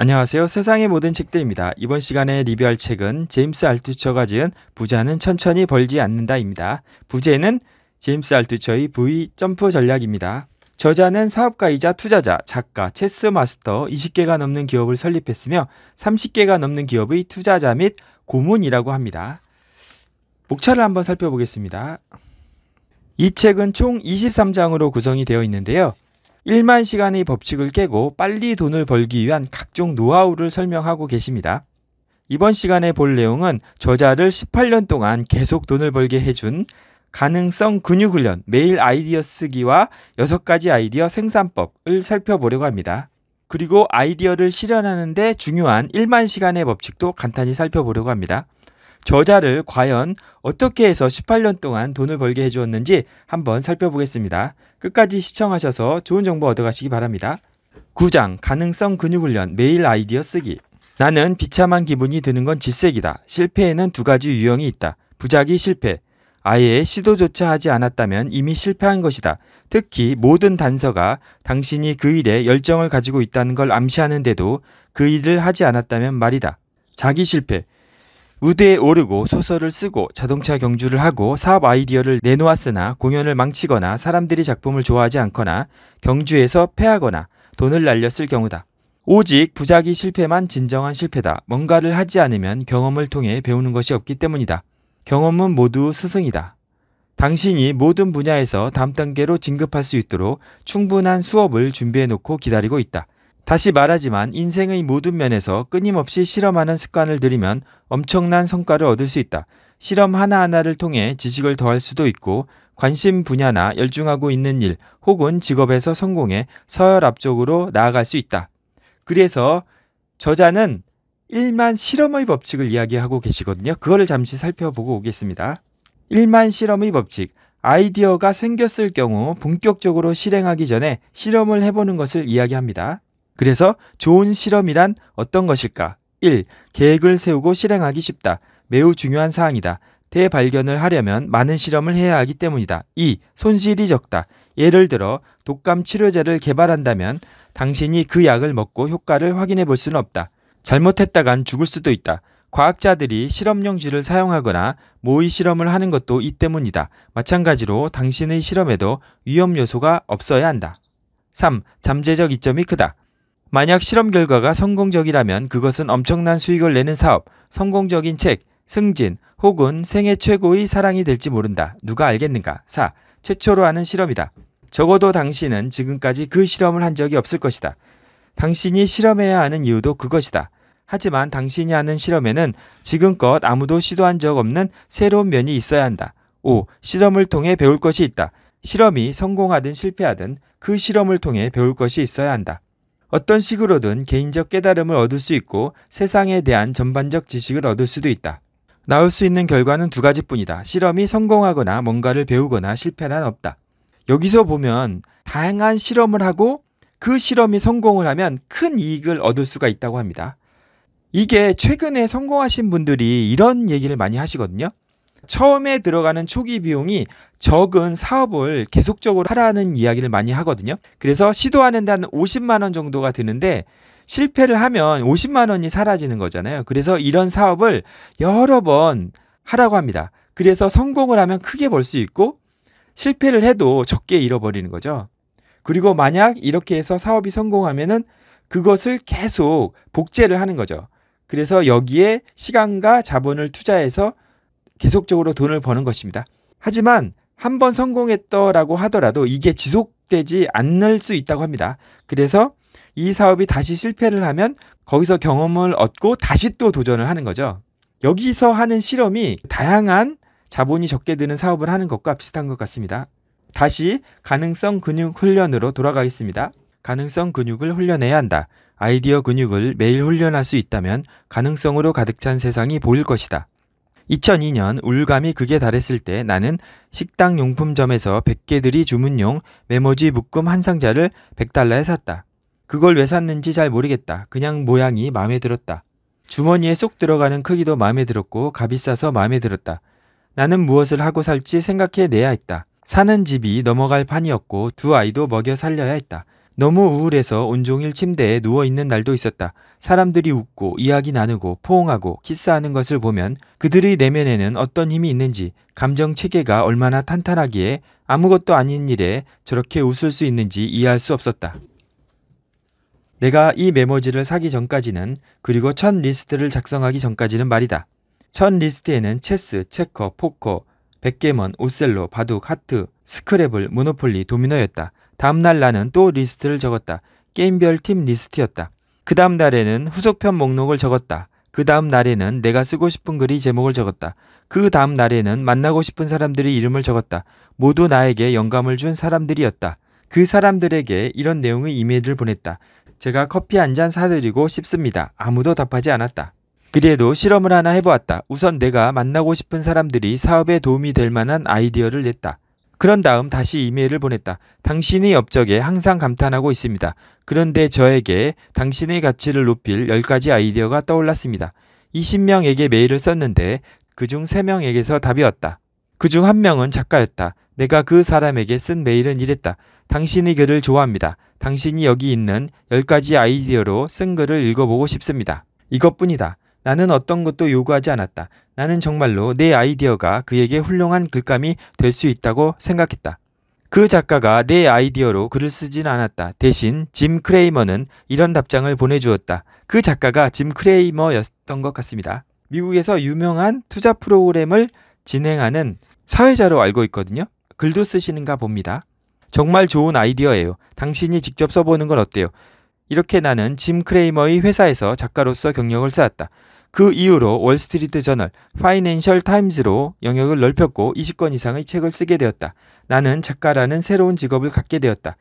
안녕하세요. 세상의 모든 책들입니다. 이번 시간에 리뷰할 책은 제임스 알투처가 지은 부자는 천천히 벌지 않는다입니다. 부제는 제임스 알투처의 V 점프 전략입니다. 저자는 사업가이자 투자자, 작가, 체스 마스터 20개가 넘는 기업을 설립했으며 30개가 넘는 기업의 투자자 및 고문이라고 합니다. 목차를 한번 살펴보겠습니다. 이 책은 총 23장으로 구성이 되어 있는데요. 1만 시간의 법칙을 깨고 빨리 돈을 벌기 위한 각종 노하우를 설명하고 계십니다. 이번 시간에 볼 내용은 저자를 18년 동안 계속 돈을 벌게 해준 가능성 근육훈련 매일 아이디어 쓰기와 6가지 아이디어 생산법을 살펴보려고 합니다. 그리고 아이디어를 실현하는데 중요한 1만 시간의 법칙도 간단히 살펴보려고 합니다. 저자를 과연 어떻게 해서 18년 동안 돈을 벌게 해주었는지 한번 살펴보겠습니다. 끝까지 시청하셔서 좋은 정보 얻어가시기 바랍니다. 9장 가능성 근육훈련 매일 아이디어 쓰기 나는 비참한 기분이 드는 건 질색이다. 실패에는 두 가지 유형이 있다. 부작위 실패. 아예 시도조차 하지 않았다면 이미 실패한 것이다. 특히 모든 단서가 당신이 그 일에 열정을 가지고 있다는 걸 암시하는데도 그 일을 하지 않았다면 말이다. 자기 실패. 우대에 오르고 소설을 쓰고 자동차 경주를 하고 사업 아이디어를 내놓았으나 공연을 망치거나 사람들이 작품을 좋아하지 않거나 경주에서 패하거나 돈을 날렸을 경우다. 오직 부작위 실패만 진정한 실패다. 뭔가를 하지 않으면 경험을 통해 배우는 것이 없기 때문이다. 경험은 모두 스승이다. 당신이 모든 분야에서 다음 단계로 진급할 수 있도록 충분한 수업을 준비해 놓고 기다리고 있다. 다시 말하지만 인생의 모든 면에서 끊임없이 실험하는 습관을 들이면 엄청난 성과를 얻을 수 있다. 실험 하나하나를 통해 지식을 더할 수도 있고 관심 분야나 열중하고 있는 일 혹은 직업에서 성공해 서열 앞쪽으로 나아갈 수 있다. 그래서 저자는 1만 실험의 법칙을 이야기하고 계시거든요. 그거를 잠시 살펴보고 오겠습니다. 1만 실험의 법칙. 아이디어가 생겼을 경우 본격적으로 실행하기 전에 실험을 해보는 것을 이야기합니다. 그래서 좋은 실험이란 어떤 것일까? 1. 계획을 세우고 실행하기 쉽다. 매우 중요한 사항이다. 대발견을 하려면 많은 실험을 해야 하기 때문이다. 2. 손실이 적다. 예를 들어 독감 치료제를 개발한다면 당신이 그 약을 먹고 효과를 확인해 볼 수는 없다. 잘못했다간 죽을 수도 있다. 과학자들이 실험용 쥐를 사용하거나 모의 실험을 하는 것도 이 때문이다. 마찬가지로 당신의 실험에도 위험 요소가 없어야 한다. 3. 잠재적 이점이 크다. 만약 실험 결과가 성공적이라면 그것은 엄청난 수익을 내는 사업, 성공적인 책, 승진 혹은 생애 최고의 사랑이 될지 모른다. 누가 알겠는가? 4. 최초로 하는 실험이다. 적어도 당신은 지금까지 그 실험을 한 적이 없을 것이다. 당신이 실험해야 하는 이유도 그것이다. 하지만 당신이 하는 실험에는 지금껏 아무도 시도한 적 없는 새로운 면이 있어야 한다. 5. 실험을 통해 배울 것이 있다. 실험이 성공하든 실패하든 그 실험을 통해 배울 것이 있어야 한다. 어떤 식으로든 개인적 깨달음을 얻을 수 있고 세상에 대한 전반적 지식을 얻을 수도 있다. 나올 수 있는 결과는 두 가지뿐이다. 실험이 성공하거나 뭔가를 배우거나 실패란 없다. 여기서 보면 다양한 실험을 하고 그 실험이 성공을 하면 큰 이익을 얻을 수가 있다고 합니다. 이게 최근에 성공하신 분들이 이런 얘기를 많이 하시거든요. 처음에 들어가는 초기 비용이 적은 사업을 계속적으로 하라는 이야기를 많이 하거든요. 그래서 시도하는데 한 50만 원 정도가 드는데 실패를 하면 50만 원이 사라지는 거잖아요. 그래서 이런 사업을 여러 번 하라고 합니다. 그래서 성공을 하면 크게 벌 수 있고 실패를 해도 적게 잃어버리는 거죠. 그리고 만약 이렇게 해서 사업이 성공하면은 그것을 계속 복제를 하는 거죠. 그래서 여기에 시간과 자본을 투자해서 계속적으로 돈을 버는 것입니다. 하지만 한 번 성공했더라고 하더라도 이게 지속되지 않을 수 있다고 합니다. 그래서 이 사업이 다시 실패를 하면 거기서 경험을 얻고 다시 또 도전을 하는 거죠. 여기서 하는 실험이 다양한 자본이 적게 드는 사업을 하는 것과 비슷한 것 같습니다. 다시 가능성 근육 훈련으로 돌아가겠습니다. 가능성 근육을 훈련해야 한다. 아이디어 근육을 매일 훈련할 수 있다면 가능성으로 가득 찬 세상이 보일 것이다. 2002년 울감이 극에 달했을 때 나는 식당 용품점에서 100개들이 주문용 메모지 묶음 한 상자를 100달러에 샀다. 그걸 왜 샀는지 잘 모르겠다. 그냥 모양이 마음에 들었다. 주머니에 쏙 들어가는 크기도 마음에 들었고 값이싸서 마음에 들었다. 나는 무엇을 하고 살지 생각해 내야 했다. 사는 집이 넘어갈 판이었고 두 아이도 먹여 살려야 했다. 너무 우울해서 온종일 침대에 누워 있는 날도 있었다. 사람들이 웃고 이야기 나누고 포옹하고 키스하는 것을 보면 그들의 내면에는 어떤 힘이 있는지 감정 체계가 얼마나 탄탄하기에 아무것도 아닌 일에 저렇게 웃을 수 있는지 이해할 수 없었다. 내가 이 메모지를 사기 전까지는 그리고 첫 리스트를 작성하기 전까지는 말이다. 첫 리스트에는 체스, 체커, 포커, 백개먼, 오셀로, 바둑, 하트, 스크래블 모노폴리, 도미노였다. 다음날 나는 또 리스트를 적었다. 게임별 팀 리스트였다. 그 다음 날에는 후속편 목록을 적었다. 그 다음 날에는 내가 쓰고 싶은 글이 제목을 적었다. 그 다음 날에는 만나고 싶은 사람들의 이름을 적었다. 모두 나에게 영감을 준 사람들이었다. 그 사람들에게 이런 내용의 이메일을 보냈다. 제가 커피 한 잔 사드리고 싶습니다. 아무도 답하지 않았다. 그래도 실험을 하나 해보았다. 우선 내가 만나고 싶은 사람들이 사업에 도움이 될 만한 아이디어를 냈다. 그런 다음 다시 이메일을 보냈다. 당신의 업적에 항상 감탄하고 있습니다. 그런데 저에게 당신의 가치를 높일 10가지 아이디어가 떠올랐습니다. 20명에게 메일을 썼는데 그중 3명에게서 답이 왔다. 그 중 한 명은 작가였다. 내가 그 사람에게 쓴 메일은 이랬다. 당신의 글을 좋아합니다. 당신이 여기 있는 10가지 아이디어로 쓴 글을 읽어보고 싶습니다. 이것뿐이다. 나는 어떤 것도 요구하지 않았다. 나는 정말로 내 아이디어가 그에게 훌륭한 글감이 될 수 있다고 생각했다. 그 작가가 내 아이디어로 글을 쓰진 않았다. 대신 짐 크레이머는 이런 답장을 보내주었다. 그 작가가 짐 크레이머였던 것 같습니다. 미국에서 유명한 투자 프로그램을 진행하는 사회자로 알고 있거든요. 글도 쓰시는가 봅니다. 정말 좋은 아이디어예요. 당신이 직접 써보는 건 어때요? 이렇게 나는 짐 크레이머의 회사에서 작가로서 경력을 쌓았다. 그 이후로 월스트리트 저널, 파이낸셜 타임즈로 영역을 넓혔고 20권 이상의 책을 쓰게 되었다. 나는 작가라는 새로운 직업을 갖게 되었다.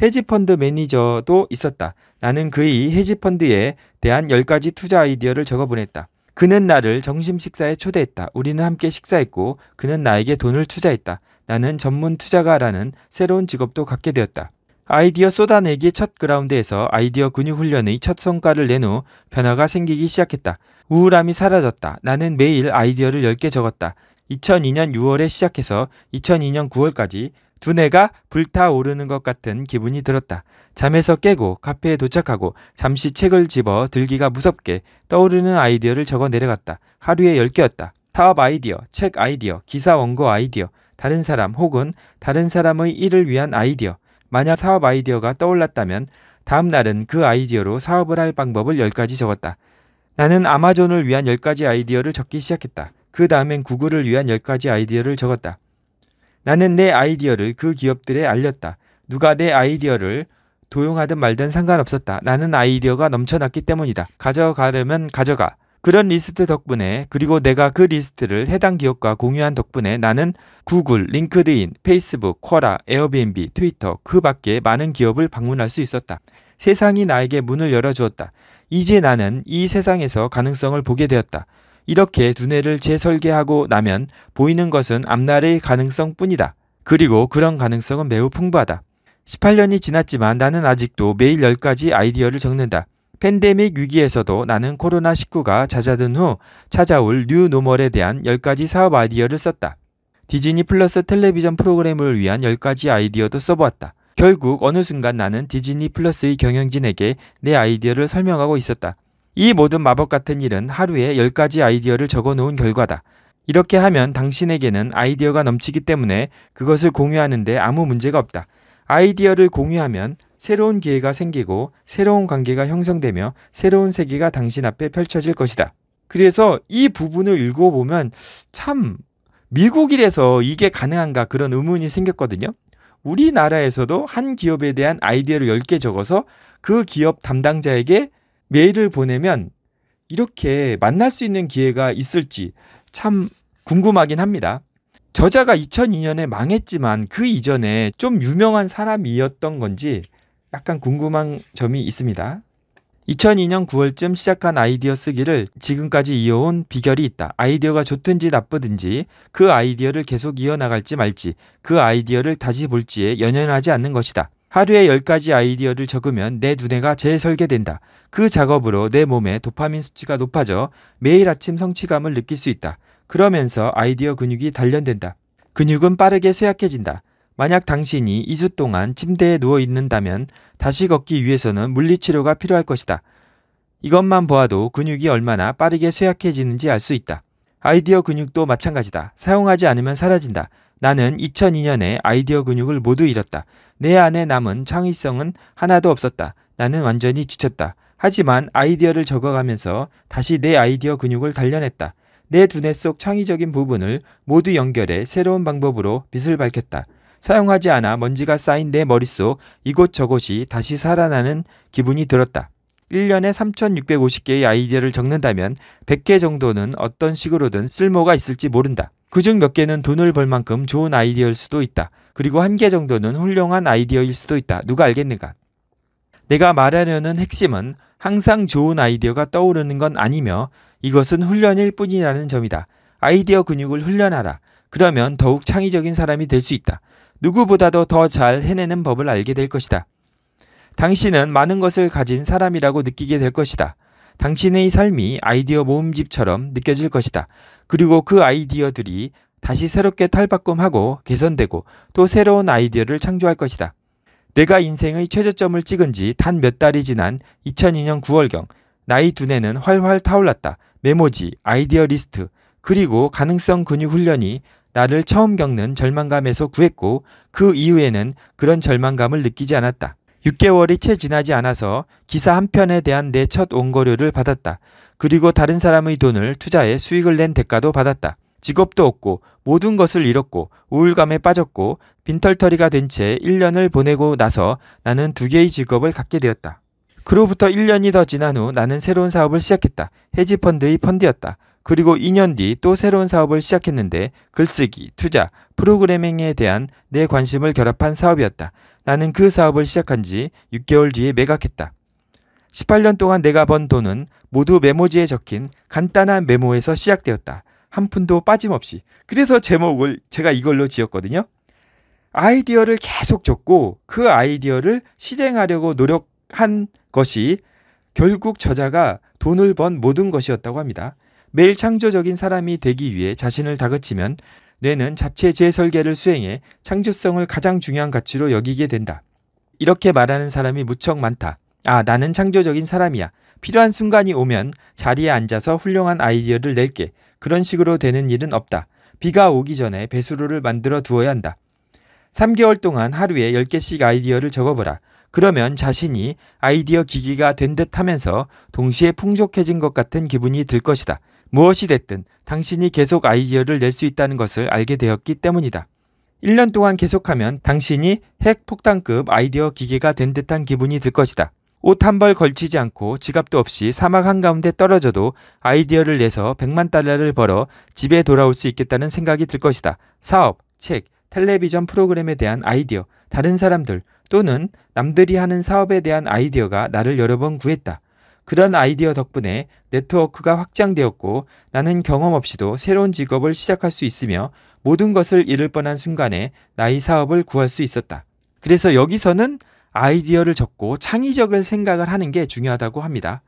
헤지펀드 매니저도 있었다. 나는 그의 헤지펀드에 대한 10가지 투자 아이디어를 적어 보냈다. 그는 나를 정심 식사에 초대했다. 우리는 함께 식사했고 그는 나에게 돈을 투자했다. 나는 전문 투자가라는 새로운 직업도 갖게 되었다. 아이디어 쏟아내기 첫 그라운드에서 아이디어 근육 훈련의 첫 성과를 낸 후 변화가 생기기 시작했다. 우울함이 사라졌다. 나는 매일 아이디어를 10개 적었다. 2002년 6월에 시작해서 2002년 9월까지 두뇌가 불타오르는 것 같은 기분이 들었다. 잠에서 깨고 카페에 도착하고 잠시 책을 집어 들기가 무섭게 떠오르는 아이디어를 적어 내려갔다. 하루에 10개였다. 사업 아이디어, 책 아이디어, 기사 원고 아이디어, 다른 사람 혹은 다른 사람의 일을 위한 아이디어. 만약 사업 아이디어가 떠올랐다면 다음 날은 그 아이디어로 사업을 할 방법을 10가지 적었다. 나는 아마존을 위한 10가지 아이디어를 적기 시작했다. 그 다음엔 구글을 위한 10가지 아이디어를 적었다. 나는 내 아이디어를 그 기업들에 알렸다. 누가 내 아이디어를 도용하든 말든 상관없었다. 나는 아이디어가 넘쳐났기 때문이다. 가져가려면 가져가. 그런 리스트 덕분에 그리고 내가 그 리스트를 해당 기업과 공유한 덕분에 나는 구글, 링크드인, 페이스북, 쿼라, 에어비앤비, 트위터 그 밖에 많은 기업을 방문할 수 있었다. 세상이 나에게 문을 열어주었다. 이제 나는 이 세상에서 가능성을 보게 되었다. 이렇게 두뇌를 재설계하고 나면 보이는 것은 앞날의 가능성 뿐이다. 그리고 그런 가능성은 매우 풍부하다. 18년이 지났지만 나는 아직도 매일 10가지 아이디어를 적는다. 팬데믹 위기에서도 나는 코로나19가 잦아든 후 찾아올 뉴노멀에 대한 10가지 사업 아이디어를 썼다. 디즈니 플러스 텔레비전 프로그램을 위한 10가지 아이디어도 써보았다. 결국 어느 순간 나는 디즈니 플러스의 경영진에게 내 아이디어를 설명하고 있었다. 이 모든 마법 같은 일은 하루에 10가지 아이디어를 적어 놓은 결과다. 이렇게 하면 당신에게는 아이디어가 넘치기 때문에 그것을 공유하는데 아무 문제가 없다. 아이디어를 공유하면 새로운 기회가 생기고 새로운 관계가 형성되며 새로운 세계가 당신 앞에 펼쳐질 것이다. 그래서 이 부분을 읽어보면 참미국일에서 이게 가능한가 그런 의문이 생겼거든요. 우리나라에서도 한 기업에 대한 아이디어를 10개 적어서 그 기업 담당자에게 메일을 보내면 이렇게 만날 수 있는 기회가 있을지 참 궁금하긴 합니다. 저자가 2002년에 망했지만 그 이전에 좀 유명한 사람이었던 건지 약간 궁금한 점이 있습니다. 2002년 9월쯤 시작한 아이디어 쓰기를 지금까지 이어온 비결이 있다. 아이디어가 좋든지 나쁘든지 그 아이디어를 계속 이어나갈지 말지 그 아이디어를 다시 볼지에 연연하지 않는 것이다. 하루에 10가지 아이디어를 적으면 내 두뇌가 재설계된다. 그 작업으로 내 몸의 도파민 수치가 높아져 매일 아침 성취감을 느낄 수 있다. 그러면서 아이디어 근육이 단련된다. 근육은 빠르게 쇠약해진다. 만약 당신이 2주 동안 침대에 누워 있는다면 다시 걷기 위해서는 물리치료가 필요할 것이다. 이것만 보아도 근육이 얼마나 빠르게 쇠약해지는지 알 수 있다. 아이디어 근육도 마찬가지다. 사용하지 않으면 사라진다. 나는 2002년에 아이디어 근육을 모두 잃었다. 내 안에 남은 창의성은 하나도 없었다. 나는 완전히 지쳤다. 하지만 아이디어를 적어가면서 다시 내 아이디어 근육을 단련했다. 내 두뇌 속 창의적인 부분을 모두 연결해 새로운 방법으로 빛을 밝혔다. 사용하지 않아 먼지가 쌓인 내 머릿속 이곳저곳이 다시 살아나는 기분이 들었다. 1년에 3,650개의 아이디어를 적는다면 100개 정도는 어떤 식으로든 쓸모가 있을지 모른다. 그중 몇 개는 돈을 벌 만큼 좋은 아이디어일 수도 있다. 그리고 한 개 정도는 훌륭한 아이디어일 수도 있다. 누가 알겠는가? 내가 말하려는 핵심은 항상 좋은 아이디어가 떠오르는 건 아니며 이것은 훈련일 뿐이라는 점이다. 아이디어 근육을 훈련하라. 그러면 더욱 창의적인 사람이 될 수 있다. 누구보다도 더 잘 해내는 법을 알게 될 것이다. 당신은 많은 것을 가진 사람이라고 느끼게 될 것이다. 당신의 삶이 아이디어 모음집처럼 느껴질 것이다. 그리고 그 아이디어들이 다시 새롭게 탈바꿈하고 개선되고 또 새로운 아이디어를 창조할 것이다. 내가 인생의 최저점을 찍은 지 단 몇 달이 지난 2002년 9월경 나의 두뇌는 활활 타올랐다. 메모지, 아이디어 리스트, 그리고 가능성 근육 훈련이 나를 처음 겪는 절망감에서 구했고 그 이후에는 그런 절망감을 느끼지 않았다. 6개월이 채 지나지 않아서 기사 한 편에 대한 내 첫원거료를 받았다. 그리고 다른 사람의 돈을 투자해 수익을 낸 대가도 받았다. 직업도 없고 모든 것을 잃었고 우울감에 빠졌고 빈털터리가 된 채 1년을 보내고 나서 나는 두 개의 직업을 갖게 되었다. 그로부터 1년이 더 지난 후 나는 새로운 사업을 시작했다. 헤지펀드의 펀드였다. 그리고 2년 뒤 또 새로운 사업을 시작했는데 글쓰기, 투자, 프로그래밍에 대한 내 관심을 결합한 사업이었다. 나는 그 사업을 시작한 지 6개월 뒤에 매각했다. 18년 동안 내가 번 돈은 모두 메모지에 적힌 간단한 메모에서 시작되었다. 한 푼도 빠짐없이. 그래서 제목을 제가 이걸로 지었거든요. 아이디어를 계속 줬고 그 아이디어를 실행하려고 노력한 것이 결국 저자가 돈을 번 모든 것이었다고 합니다. 매일 창조적인 사람이 되기 위해 자신을 다그치면 뇌는 자체 재설계를 수행해 창조성을 가장 중요한 가치로 여기게 된다. 이렇게 말하는 사람이 무척 많다. 아, 나는 창조적인 사람이야. 필요한 순간이 오면 자리에 앉아서 훌륭한 아이디어를 낼게. 그런 식으로 되는 일은 없다. 비가 오기 전에 배수로를 만들어 두어야 한다. 3개월 동안 하루에 10개씩 아이디어를 적어보라. 그러면 자신이 아이디어 기기가 된 듯 하면서 동시에 풍족해진 것 같은 기분이 들 것이다. 무엇이 됐든 당신이 계속 아이디어를 낼 수 있다는 것을 알게 되었기 때문이다. 1년 동안 계속하면 당신이 핵폭탄급 아이디어 기계가 된 듯한 기분이 들 것이다. 옷 한 벌 걸치지 않고 지갑도 없이 사막 한가운데 떨어져도 아이디어를 내서 100만 달러를 벌어 집에 돌아올 수 있겠다는 생각이 들 것이다. 사업, 책, 텔레비전 프로그램에 대한 아이디어, 다른 사람들 또는 남들이 하는 사업에 대한 아이디어가 나를 여러 번 구했다. 그런 아이디어 덕분에 네트워크가 확장되었고 나는 경험 없이도 새로운 직업을 시작할 수 있으며 모든 것을 잃을 뻔한 순간에 나의 사업을 구할 수 있었다. 그래서 여기서는 아이디어를 적고 창의적인 생각을 하는 게 중요하다고 합니다.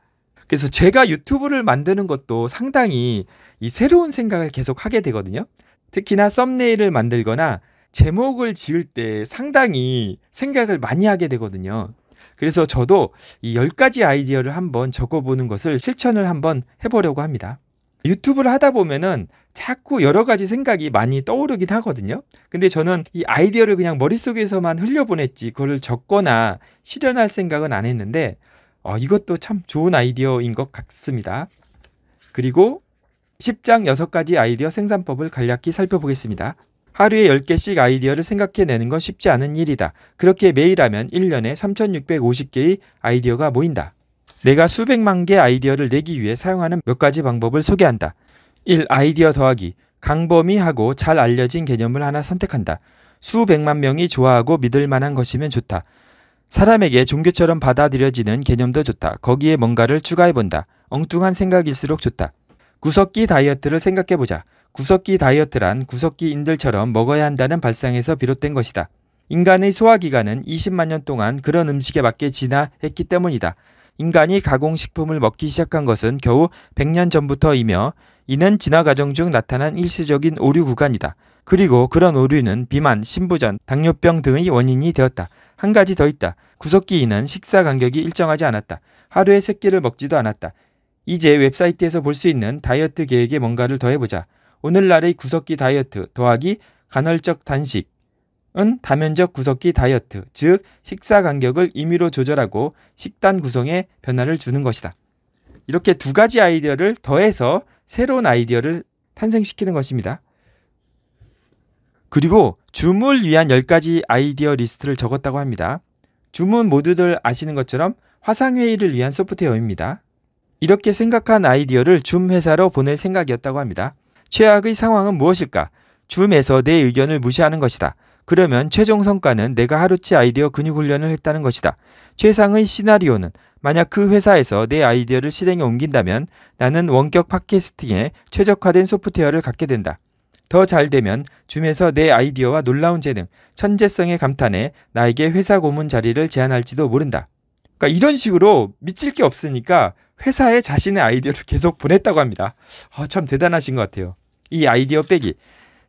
그래서 제가 유튜브를 만드는 것도 상당히 이 새로운 생각을 계속 하게 되거든요. 특히나 썸네일을 만들거나 제목을 지을 때 상당히 생각을 많이 하게 되거든요. 그래서 저도 이 10가지 아이디어를 한번 적어보는 것을 실천을 한번 해보려고 합니다. 유튜브를 하다 보면은 자꾸 여러 가지 생각이 많이 떠오르긴 하거든요. 근데 저는 이 아이디어를 그냥 머릿속에서만 흘려보냈지 그걸 적거나 실현할 생각은 안 했는데 어, 이것도 참 좋은 아이디어인 것 같습니다. 그리고 10장 6가지 아이디어 생산법을 간략히 살펴보겠습니다. 하루에 10개씩 아이디어를 생각해내는 건 쉽지 않은 일이다. 그렇게 매일 하면 1년에 3,650개의 아이디어가 모인다. 내가 수백만 개 아이디어를 내기 위해 사용하는 몇 가지 방법을 소개한다. 1. 아이디어 더하기. 강범위하고 잘 알려진 개념을 하나 선택한다. 수백만 명이 좋아하고 믿을 만한 것이면 좋다. 사람에게 종교처럼 받아들여지는 개념도 좋다. 거기에 뭔가를 추가해본다. 엉뚱한 생각일수록 좋다. 구석기 다이어트를 생각해보자. 구석기 다이어트란 구석기인들처럼 먹어야 한다는 발상에서 비롯된 것이다. 인간의 소화기관은 20만 년 동안 그런 음식에 맞게 진화했기 때문이다. 인간이 가공식품을 먹기 시작한 것은 겨우 100년 전부터이며 이는 진화 과정 중 나타난 일시적인 오류 구간이다. 그리고 그런 오류는 비만, 신부전, 당뇨병 등의 원인이 되었다. 한 가지 더 있다. 구석기인은 식사 간격이 일정하지 않았다. 하루에 3끼를 먹지도 않았다. 이제 웹사이트에서 볼 수 있는 다이어트 계획에 뭔가를 더해보자. 오늘날의 구석기 다이어트 더하기 간헐적 단식은 다면적 구석기 다이어트, 즉 식사 간격을 임의로 조절하고 식단 구성에 변화를 주는 것이다. 이렇게 두 가지 아이디어를 더해서 새로운 아이디어를 탄생시키는 것입니다. 그리고 줌을 위한 10가지 아이디어 리스트를 적었다고 합니다. 줌은 모두들 아시는 것처럼 화상회의를 위한 소프트웨어입니다. 이렇게 생각한 아이디어를 줌 회사로 보낼 생각이었다고 합니다. 최악의 상황은 무엇일까? 줌에서 내 의견을 무시하는 것이다. 그러면 최종 성과는 내가 하루치 아이디어 근육 훈련을 했다는 것이다. 최상의 시나리오는 만약 그 회사에서 내 아이디어를 실행에 옮긴다면 나는 원격 팟캐스팅에 최적화된 소프트웨어를 갖게 된다. 더 잘 되면 줌에서 내 아이디어와 놀라운 재능, 천재성에 감탄해 나에게 회사 고문 자리를 제안할지도 모른다. 그러니까 이런 식으로 미칠 게 없으니까 회사에 자신의 아이디어를 계속 보냈다고 합니다. 아, 참 대단하신 것 같아요. 이 아이디어 빼기.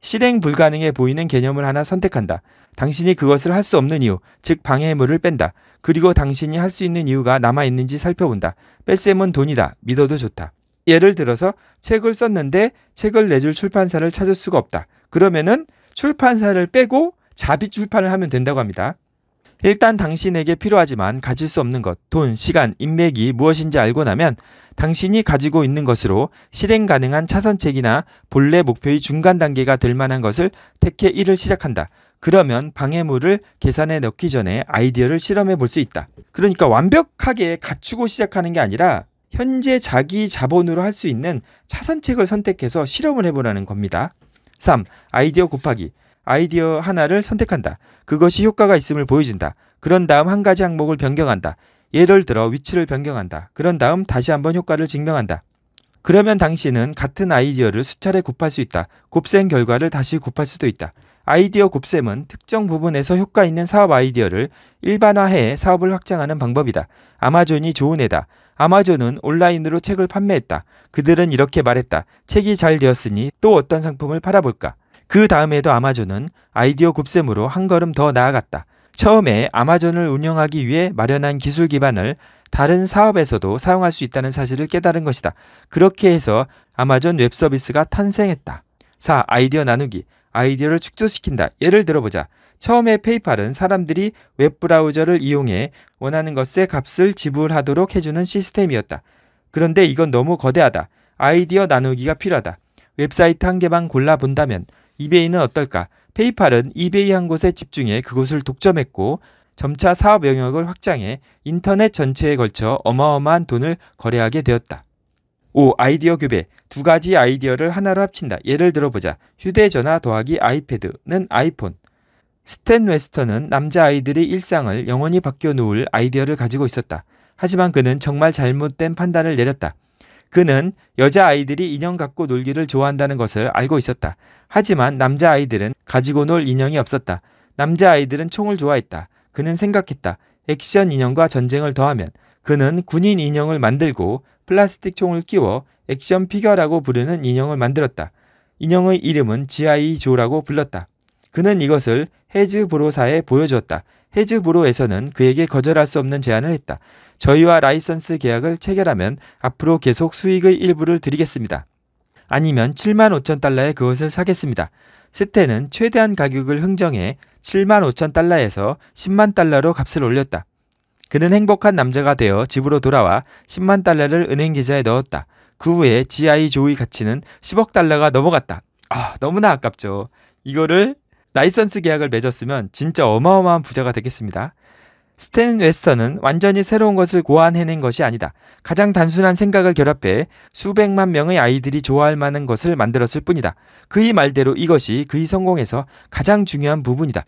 실행 불가능해 보이는 개념을 하나 선택한다. 당신이 그것을 할 수 없는 이유, 즉 방해물을 뺀다. 그리고 당신이 할 수 있는 이유가 남아있는지 살펴본다. 뺄셈은 돈이다. 믿어도 좋다. 예를 들어서 책을 썼는데 책을 내줄 출판사를 찾을 수가 없다. 그러면은 출판사를 빼고 자비 출판을 하면 된다고 합니다. 일단 당신에게 필요하지만 가질 수 없는 것, 돈, 시간, 인맥이 무엇인지 알고 나면 당신이 가지고 있는 것으로 실행 가능한 차선책이나 본래 목표의 중간 단계가 될 만한 것을 택해 일을 시작한다. 그러면 방해물을 계산에 넣기 전에 아이디어를 실험해 볼 수 있다. 그러니까 완벽하게 갖추고 시작하는 게 아니라 현재 자기 자본으로 할 수 있는 차선책을 선택해서 실험을 해보라는 겁니다. 3. 아이디어 곱하기. 아이디어 하나를 선택한다. 그것이 효과가 있음을 보여준다. 그런 다음 한 가지 항목을 변경한다. 예를 들어 위치를 변경한다. 그런 다음 다시 한번 효과를 증명한다. 그러면 당신은 같은 아이디어를 수차례 곱할 수 있다. 곱셈 결과를 다시 곱할 수도 있다. 아이디어 곱셈은 특정 부분에서 효과 있는 사업 아이디어를 일반화해 사업을 확장하는 방법이다. 아마존이 좋은 애다. 아마존은 온라인으로 책을 판매했다. 그들은 이렇게 말했다. 책이 잘 되었으니 또 어떤 상품을 팔아볼까? 그 다음에도 아마존은 아이디어 굽셈으로한 걸음 더 나아갔다. 처음에 아마존을 운영하기 위해 마련한 기술 기반을 다른 사업에서도 사용할 수 있다는 사실을 깨달은 것이다. 그렇게 해서 아마존 웹 서비스가 탄생했다. 4. 아이디어 나누기. 아이디어를 축소시킨다. 예를 들어보자. 처음에 페이팔은 사람들이 웹브라우저를 이용해 원하는 것의 값을 지불하도록 해주는 시스템이었다. 그런데 이건 너무 거대하다. 아이디어 나누기가 필요하다. 웹사이트 한 개만 골라본다면 이베이는 어떨까? 페이팔은 이베이 한 곳에 집중해 그곳을 독점했고 점차 사업 영역을 확장해 인터넷 전체에 걸쳐 어마어마한 돈을 거래하게 되었다. 5. 아이디어 교배. 두 가지 아이디어를 하나로 합친다. 예를 들어보자. 휴대전화 더하기 아이패드는 아이폰. 스탠 웨스턴은 남자아이들의 일상을 영원히 바뀌어 놓을 아이디어를 가지고 있었다. 하지만 그는 정말 잘못된 판단을 내렸다. 그는 여자아이들이 인형 갖고 놀기를 좋아한다는 것을 알고 있었다. 하지만 남자아이들은 가지고 놀 인형이 없었다. 남자아이들은 총을 좋아했다. 그는 생각했다. 액션 인형과 전쟁을 더하면 그는 군인 인형을 만들고 플라스틱 총을 끼워 액션 피겨라고 부르는 인형을 만들었다. 인형의 이름은 지아이 조라고 불렀다. 그는 이것을 헤즈브로사에 보여주었다. 헤즈브로에서는 그에게 거절할 수 없는 제안을 했다. 저희와 라이선스 계약을 체결하면 앞으로 계속 수익의 일부를 드리겠습니다. 아니면 7만 5천 달러에 그것을 사겠습니다. 스테는 최대한 가격을 흥정해 7만 5천 달러에서 10만 달러로 값을 올렸다. 그는 행복한 남자가 되어 집으로 돌아와 10만 달러를 은행 계좌에 넣었다. 그 후에 GI 조의 가치는 10억 달러가 넘어갔다. 아, 너무나 아깝죠. 이거를 라이선스 계약을 맺었으면 진짜 어마어마한 부자가 되겠습니다. 스탠 웨스턴은 완전히 새로운 것을 고안해낸 것이 아니다. 가장 단순한 생각을 결합해 수백만 명의 아이들이 좋아할 만한 것을 만들었을 뿐이다. 그의 말대로 이것이 그의 성공에서 가장 중요한 부분이다.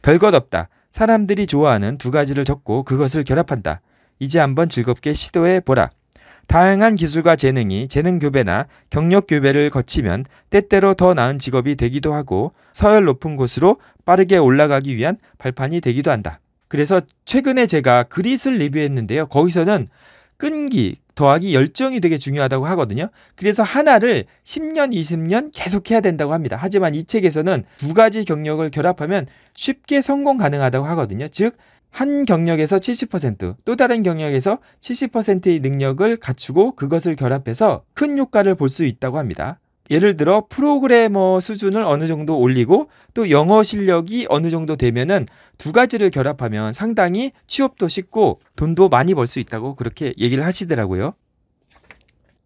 별것 없다. 사람들이 좋아하는 두 가지를 적고 그것을 결합한다. 이제 한번 즐겁게 시도해 보라. 다양한 기술과 재능이 재능 교배나 경력 교배를 거치면 때때로 더 나은 직업이 되기도 하고 서열 높은 곳으로 빠르게 올라가기 위한 발판이 되기도 한다. 그래서 최근에 제가 그릿을 리뷰했는데요. 거기서는 끈기 더하기 열정이 되게 중요하다고 하거든요. 그래서 하나를 10년, 20년 계속해야 된다고 합니다. 하지만 이 책에서는 두 가지 경력을 결합하면 쉽게 성공 가능하다고 하거든요. 즉, 한 경력에서 70%또 다른 경력에서 70%의 능력을 갖추고 그것을 결합해서 큰 효과를 볼 수 있다고 합니다. 예를 들어 프로그래머 수준을 어느 정도 올리고 또 영어 실력이 어느 정도 되면은 두 가지를 결합하면 상당히 취업도 쉽고 돈도 많이 벌 수 있다고 그렇게 얘기를 하시더라고요.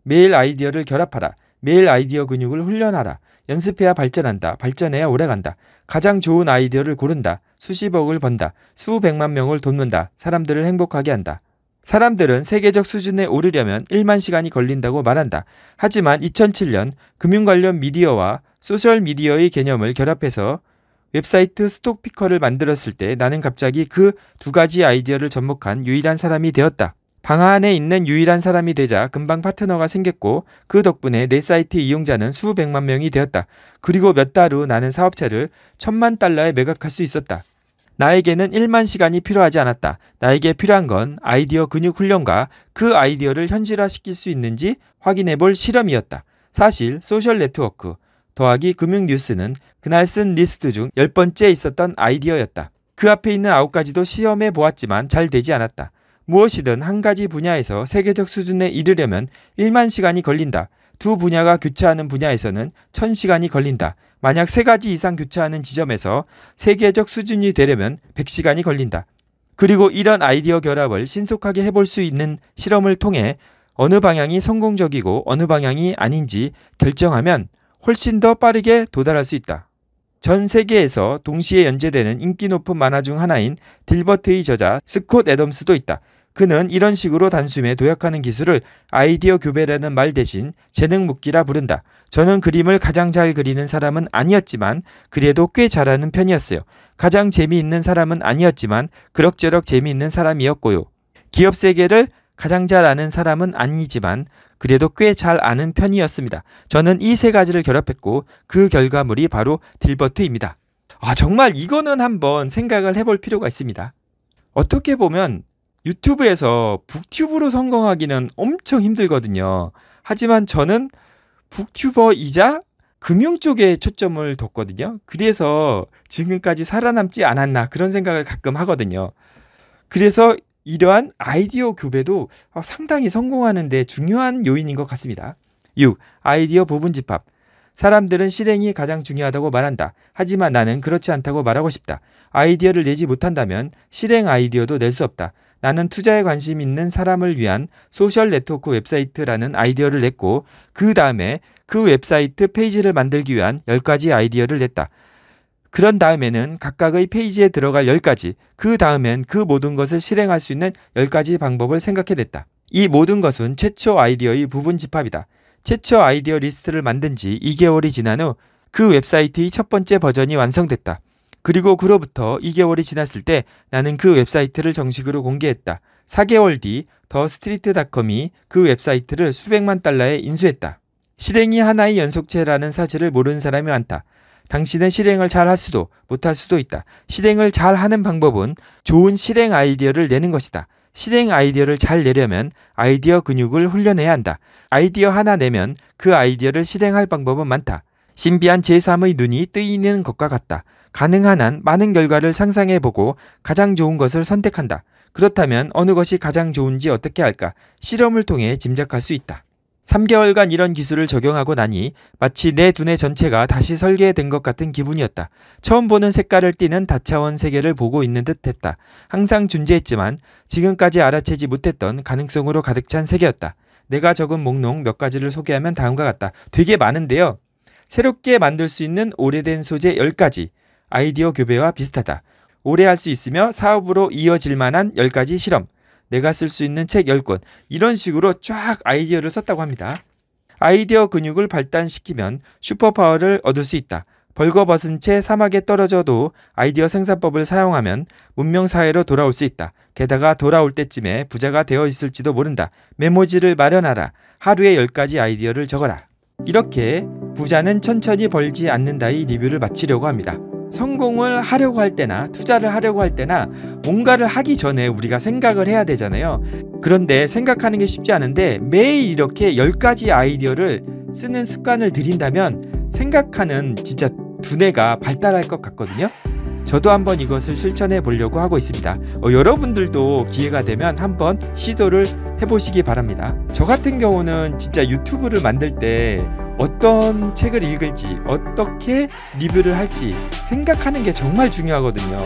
매일 아이디어를 결합하라. 매일 아이디어 근육을 훈련하라. 연습해야 발전한다. 발전해야 오래간다. 가장 좋은 아이디어를 고른다. 수십억을 번다. 수백만 명을 돕는다. 사람들을 행복하게 한다. 사람들은 세계적 수준에 오르려면 1만 시간이 걸린다고 말한다. 하지만 2007년 금융 관련 미디어와 소셜 미디어의 개념을 결합해서 웹사이트 스톡피커를 만들었을 때 나는 갑자기 그 두 가지 아이디어를 접목한 유일한 사람이 되었다. 방 안에 있는 유일한 사람이 되자 금방 파트너가 생겼고 그 덕분에 내 사이트 이용자는 수백만 명이 되었다. 그리고 몇 달 후 나는 사업체를 천만 달러에 매각할 수 있었다. 나에게는 1만 시간이 필요하지 않았다. 나에게 필요한 건 아이디어 근육 훈련과 그 아이디어를 현실화시킬 수 있는지 확인해 볼 실험이었다. 사실 소셜 네트워크 더하기 금융 뉴스는 그날 쓴 리스트 중 10번째 있었던 아이디어였다. 그 앞에 있는 9가지도 시험해 보았지만 잘 되지 않았다. 무엇이든 한 가지 분야에서 세계적 수준에 이르려면 1만 시간이 걸린다. 두 분야가 교차하는 분야에서는 1000시간이 걸린다. 만약 3가지 이상 교차하는 지점에서 세계적 수준이 되려면 100시간이 걸린다. 그리고 이런 아이디어 결합을 신속하게 해볼 수 있는 실험을 통해 어느 방향이 성공적이고 어느 방향이 아닌지 결정하면 훨씬 더 빠르게 도달할 수 있다. 전 세계에서 동시에 연재되는 인기 높은 만화 중 하나인 딜버트의 저자 스콧 애덤스도 있다. 그는 이런 식으로 단숨에 도약하는 기술을 아이디어 교배라는 말 대신 재능 묶기라 부른다. 저는 그림을 가장 잘 그리는 사람은 아니었지만 그래도 꽤 잘하는 편이었어요. 가장 재미있는 사람은 아니었지만 그럭저럭 재미있는 사람이었고요. 기업 세계를 가장 잘 아는 사람은 아니지만 그래도 꽤 잘 아는 편이었습니다. 저는 이 세 가지를 결합했고 그 결과물이 바로 딜버트입니다. 아, 정말 이거는 한번 생각을 해볼 필요가 있습니다. 어떻게 보면 유튜브에서 북튜브로 성공하기는 엄청 힘들거든요. 하지만 저는 북튜버이자 금융 쪽에 초점을 뒀거든요. 그래서 지금까지 살아남지 않았나 그런 생각을 가끔 하거든요. 그래서 이러한 아이디어 교배도 어, 상당히 성공하는데 중요한 요인인 것 같습니다. 6. 아이디어 부분 집합. 사람들은 실행이 가장 중요하다고 말한다. 하지만 나는 그렇지 않다고 말하고 싶다. 아이디어를 내지 못한다면 실행 아이디어도 낼 수 없다. 나는 투자에 관심 있는 사람을 위한 소셜 네트워크 웹사이트라는 아이디어를 냈고 그 다음에 그 웹사이트 페이지를 만들기 위한 10가지 아이디어를 냈다. 그런 다음에는 각각의 페이지에 들어갈 10가지, 그 다음엔 그 모든 것을 실행할 수 있는 10가지 방법을 생각해냈다. 이 모든 것은 최초 아이디어의 부분 집합이다. 최초 아이디어 리스트를 만든 지 2개월이 지난 후 그 웹사이트의 첫 번째 버전이 완성됐다. 그리고 그로부터 2개월이 지났을 때 나는 그 웹사이트를 정식으로 공개했다. 4개월 뒤 더 스트리트닷컴이 그 웹사이트를 수백만 달러에 인수했다. 실행이 하나의 연속체라는 사실을 모르는 사람이 많다. 당신은 실행을 잘 할 수도 못할 수도 있다. 실행을 잘 하는 방법은 좋은 실행 아이디어를 내는 것이다. 실행 아이디어를 잘 내려면 아이디어 근육을 훈련해야 한다. 아이디어 하나 내면 그 아이디어를 실행할 방법은 많다. 신비한 제3의 눈이 뜨이는 것과 같다. 가능한 한 많은 결과를 상상해보고 가장 좋은 것을 선택한다. 그렇다면 어느 것이 가장 좋은지 어떻게 할까? 실험을 통해 짐작할 수 있다. 3개월간 이런 기술을 적용하고 나니 마치 내 두뇌 전체가 다시 설계된 것 같은 기분이었다. 처음 보는 색깔을 띠는 다차원 세계를 보고 있는 듯 했다. 항상 존재했지만 지금까지 알아채지 못했던 가능성으로 가득 찬 세계였다. 내가 적은 목록 몇 가지를 소개하면 다음과 같다. 되게 많은데요. 새롭게 만들 수 있는 오래된 소재 10가지, 아이디어 교배와 비슷하다. 오래 할 수 있으며 사업으로 이어질 만한 10가지 실험, 내가 쓸 수 있는 책 10권, 이런 식으로 쫙 아이디어를 썼다고 합니다. 아이디어 근육을 발단시키면 슈퍼파워를 얻을 수 있다. 벌거벗은 채 사막에 떨어져도 아이디어 생산법을 사용하면 문명사회로 돌아올 수 있다. 게다가 돌아올 때쯤에 부자가 되어 있을지도 모른다. 메모지를 마련하라. 하루에 10가지 아이디어를 적어라. 이렇게 부자는 천천히 벌지 않는다이 리뷰를 마치려고 합니다. 성공을 하려고 할 때나 투자를 하려고 할 때나 뭔가를 하기 전에 우리가 생각을 해야 되잖아요. 그런데 생각하는 게 쉽지 않은데 매일 이렇게 10가지 아이디어를 쓰는 습관을 들인다면 생각하는 진짜 두뇌가 발달할 것 같거든요. 저도 한번 이것을 실천해 보려고 하고 있습니다. 어, 여러분들도 기회가 되면 한번 시도를 해보시기 바랍니다. 저 같은 경우는 진짜 유튜브를 만들 때 어떤 책을 읽을지 어떻게 리뷰를 할지 생각하는 게 정말 중요하거든요.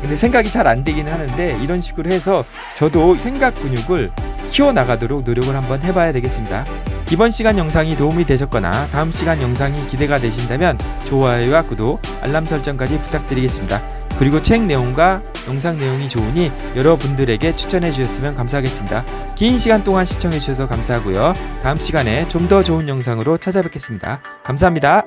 근데 생각이 잘 안 되긴 하는데 이런 식으로 해서 저도 생각 근육을 키워나가도록 노력을 한번 해봐야 되겠습니다. 이번 시간 영상이 도움이 되셨거나 다음 시간 영상이 기대가 되신다면 좋아요와 구독, 알람 설정까지 부탁드리겠습니다. 그리고 책 내용과 영상 내용이 좋으니 여러분들에게 추천해 주셨으면 감사하겠습니다. 긴 시간 동안 시청해 주셔서 감사하고요. 다음 시간에 좀 더 좋은 영상으로 찾아뵙겠습니다. 감사합니다.